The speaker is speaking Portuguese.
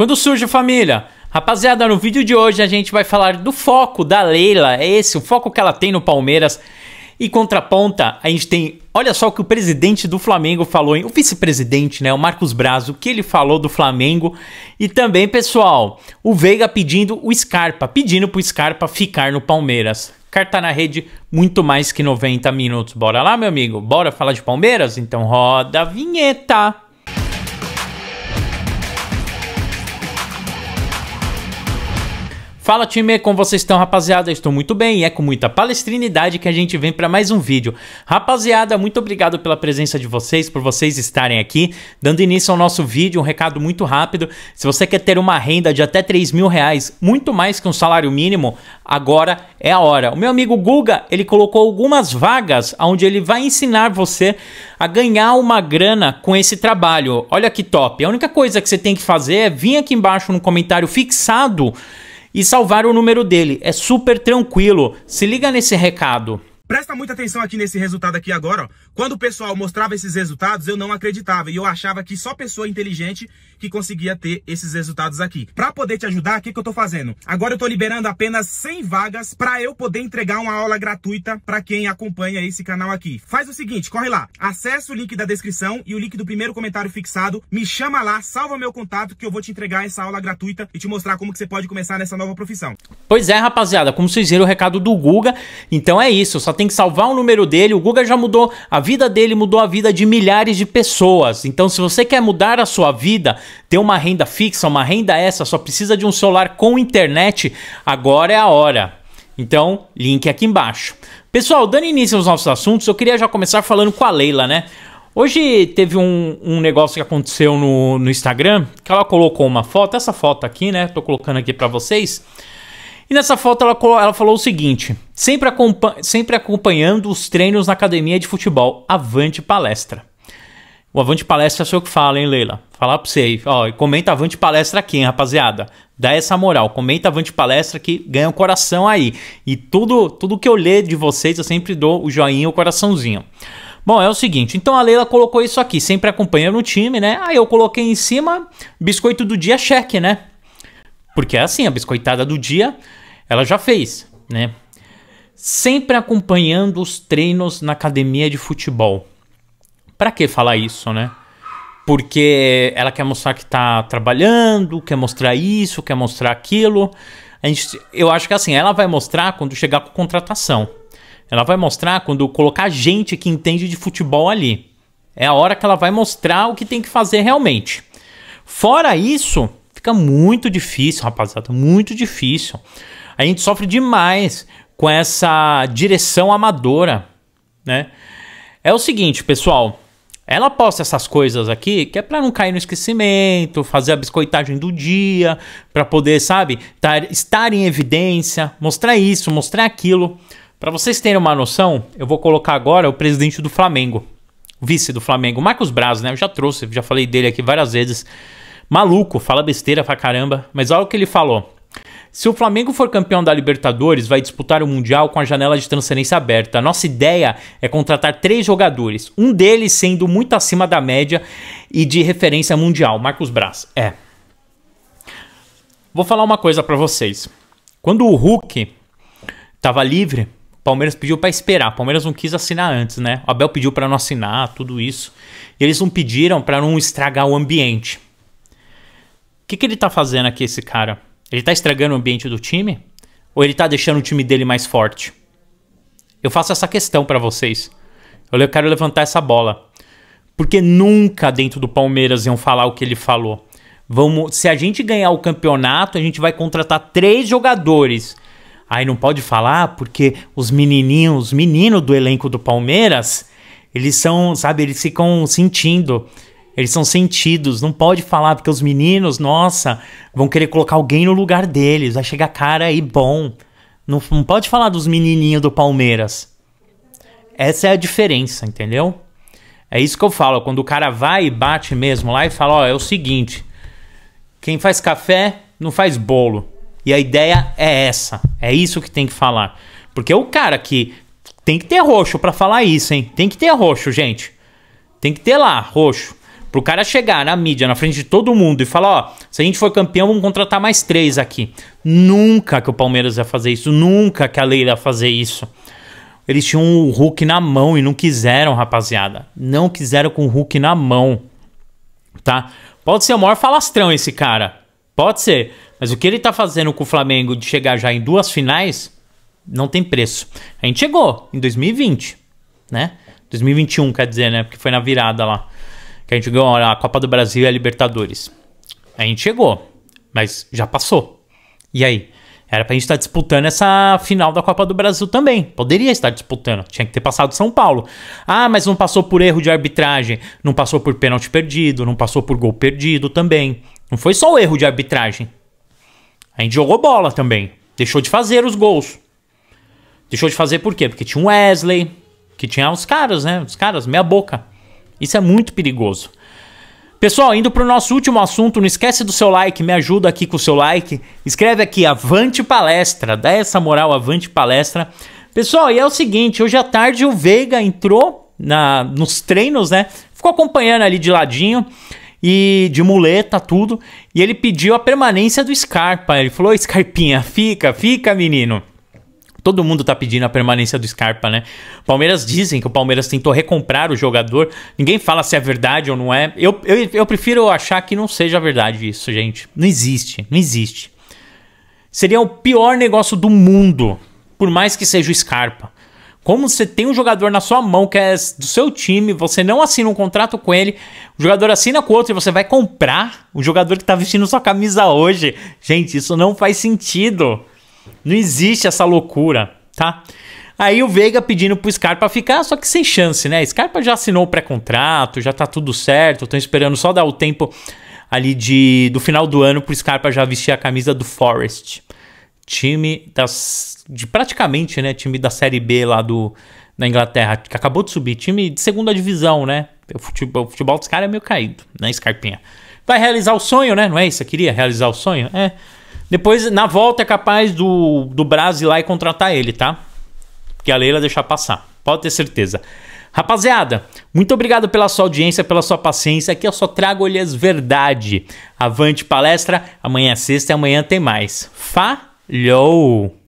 Quando surge família? Rapaziada, no vídeo de hoje a gente vai falar do foco da Leila, é esse o foco que ela tem no Palmeiras. E contraponta, a gente tem, olha só o que o presidente do Flamengo falou, hein? o vice-presidente, né, o Marcos Brazo, que ele falou do Flamengo. E também, pessoal, o Veiga pedindo o Scarpa, pedindo pro Scarpa ficar no Palmeiras. Carta na rede, muito mais que 90 minutos. Bora lá, meu amigo? Bora falar de Palmeiras? Então roda a vinheta! Fala time, como vocês estão rapaziada? Eu estou muito bem e é com muita palestrinidade que a gente vem para mais um vídeo. Rapaziada, muito obrigado pela presença de vocês, por vocês estarem aqui. Dando início ao nosso vídeo, um recado muito rápido. Se você quer ter uma renda de até 3 mil reais, muito mais que um salário mínimo, agora é a hora. O meu amigo Guga, ele colocou algumas vagas onde ele vai ensinar você a ganhar uma grana com esse trabalho. Olha que top. A única coisa que você tem que fazer é vir aqui embaixo no comentário fixado e salvar o número dele. É super tranquilo. Se liga nesse recado. Presta muita atenção aqui nesse resultado aqui agora, ó. Quando o pessoal mostrava esses resultados, eu não acreditava e eu achava que só pessoa inteligente que conseguia ter esses resultados aqui. Para poder te ajudar, o que, que eu tô fazendo? Agora eu tô liberando apenas 100 vagas para eu poder entregar uma aula gratuita para quem acompanha esse canal aqui. Faz o seguinte, corre lá, acessa o link da descrição e o link do primeiro comentário fixado, me chama lá, salva meu contato que eu vou te entregar essa aula gratuita e te mostrar como que você pode começar nessa nova profissão. Pois é, rapaziada, como vocês viram o recado do Guga, então é isso, só tem que salvar o número dele. O Guga já mudou a vida dele, mudou a vida de milhares de pessoas. Então, se você quer mudar a sua vida, ter uma renda fixa, uma renda essa, só precisa de um celular com internet, agora é a hora. Então, link aqui embaixo. Pessoal, dando início aos nossos assuntos, eu queria já começar falando com a Leila, né? Hoje teve um, um negócio que aconteceu no, no Instagram, que ela colocou uma foto, essa foto aqui, né? Tô colocando aqui para vocês e nessa foto ela, ela falou o seguinte: sempre, sempre acompanhando os treinos na academia de futebol, avante palestra. O Avante Palestra é seu que fala, hein, Leila? Falar pra você aí. Ó, comenta Avante Palestra aqui, hein, rapaziada? Dá essa moral. Comenta Avante Palestra que ganha o um coração aí. E tudo, tudo que eu ler de vocês, eu sempre dou o joinha e o coraçãozinho. Bom, é o seguinte, então a Leila colocou isso aqui, sempre acompanhando o time, né? Aí eu coloquei em cima, biscoito do dia cheque, né? Porque é assim, a biscoitada do dia ela já fez, né? Sempre acompanhando os treinos na academia de futebol. Para que falar isso, né? Porque ela quer mostrar que tá trabalhando, quer mostrar isso, quer mostrar aquilo. A gente, eu acho que assim, ela vai mostrar quando chegar com contratação. Ela vai mostrar quando colocar gente que entende de futebol ali. É a hora que ela vai mostrar o que tem que fazer realmente. Fora isso, fica muito difícil, rapaziada, muito difícil. A gente sofre demais com essa direção amadora, né? É o seguinte, pessoal. Ela posta essas coisas aqui que é para não cair no esquecimento, fazer a biscoitagem do dia, para poder, sabe, tar, estar em evidência, mostrar isso, mostrar aquilo. Para vocês terem uma noção, eu vou colocar agora o presidente do Flamengo, o vice do Flamengo, Marcos Braz, né? Eu já trouxe, já falei dele aqui várias vezes. Maluco, fala besteira pra caramba, mas olha o que ele falou. Se o Flamengo for campeão da Libertadores, vai disputar o Mundial com a janela de transferência aberta. A nossa ideia é contratar três jogadores, um deles sendo muito acima da média e de referência mundial, Marcos Braz. É. Vou falar uma coisa para vocês. Quando o Hulk tava livre, o Palmeiras pediu para esperar. O Palmeiras não quis assinar antes, né? O Abel pediu para não assinar, tudo isso. E eles não pediram para não estragar o ambiente. O que, que ele tá fazendo aqui, esse cara? Ele tá estragando o ambiente do time? Ou ele tá deixando o time dele mais forte? Eu faço essa questão para vocês. Eu quero levantar essa bola. Porque nunca dentro do Palmeiras iam falar o que ele falou. Vamos, se a gente ganhar o campeonato, a gente vai contratar três jogadores. Aí não pode falar porque os menininhos, os meninos do elenco do Palmeiras, eles são, sabe, eles ficam sentindo. Eles são sentidos, não pode falar, porque os meninos, nossa, vão querer colocar alguém no lugar deles, vai chegar cara aí bom. Não, não pode falar dos menininhos do Palmeiras. Essa é a diferença, entendeu? É isso que eu falo, quando o cara vai e bate mesmo lá e fala: ó, é o seguinte, quem faz café não faz bolo. E a ideia é essa, é isso que tem que falar. Porque o cara que tem que ter roxo para falar isso, hein? Tem que ter roxo, gente. Tem que ter lá, roxo. Pro cara chegar na mídia, na frente de todo mundo e falar, ó, se a gente for campeão, vamos contratar mais três aqui. Nunca que o Palmeiras ia fazer isso, nunca que a Leila ia fazer isso. Eles tinham o Hulk na mão e não quiseram, rapaziada. Não quiseram com o Hulk na mão. Tá? Pode ser o maior falastrão esse cara. Pode ser. Mas o que ele tá fazendo com o Flamengo de chegar já em duas finais, não tem preço. A gente chegou em 2020, né? 2021, quer dizer, né? Porque foi na virada lá que a gente ganhou a Copa do Brasil e a Libertadores. A gente chegou, mas já passou. E aí? Era pra gente estar tá disputando essa final da Copa do Brasil também. Poderia estar disputando. Tinha que ter passado São Paulo. Ah, mas não passou por erro de arbitragem. Não passou por pênalti perdido. Não passou por gol perdido também. Não foi só o erro de arbitragem. A gente jogou bola também. Deixou de fazer os gols. Deixou de fazer por quê? Porque tinha um Wesley. Que tinha os caras, né? Os caras, meia boca. Isso é muito perigoso. Pessoal, indo para o nosso último assunto, não esquece do seu like, me ajuda aqui com o seu like. Escreve aqui Avante Palestra, dá essa moral Avante Palestra. Pessoal, e é o seguinte, hoje à tarde o Veiga entrou na, nos treinos, né? Ficou acompanhando ali de ladinho e de muleta, tudo. E ele pediu a permanência do Scarpa. Ele falou: Scarpinha, fica, fica, menino. Todo mundo tá pedindo a permanência do Scarpa, né? Palmeiras dizem que o Palmeiras tentou recomprar o jogador. Ninguém fala se é verdade ou não é. Eu, eu, eu prefiro achar que não seja verdade isso, gente. Não existe, não existe. Seria o pior negócio do mundo, por mais que seja o Scarpa. Como você tem um jogador na sua mão que é do seu time, você não assina um contrato com ele, o jogador assina com outro e você vai comprar o jogador que tá vestindo sua camisa hoje. Gente, isso não faz sentido. Não existe essa loucura, tá? Aí o Veiga pedindo pro Scarpa ficar, só que sem chance, né? Scarpa já assinou o pré-contrato, já tá tudo certo, tô esperando só dar o tempo ali de do final do ano pro Scarpa já vestir a camisa do Forest. Time das de praticamente, né, time da Série B lá do na Inglaterra, que acabou de subir, time de segunda divisão, né? O futebol, o futebol dos caras é meio caído, né, Scarpinha? Vai realizar o sonho, né? Não é isso? Eu queria realizar o sonho? É. Depois, na volta, é capaz do, do Braz ir lá e contratar ele, tá? Porque a Leila deixar passar. Pode ter certeza. Rapaziada, muito obrigado pela sua audiência, pela sua paciência. Aqui eu só trago olhas verdade. Avante palestra, amanhã é sexta e amanhã tem mais. Falhou!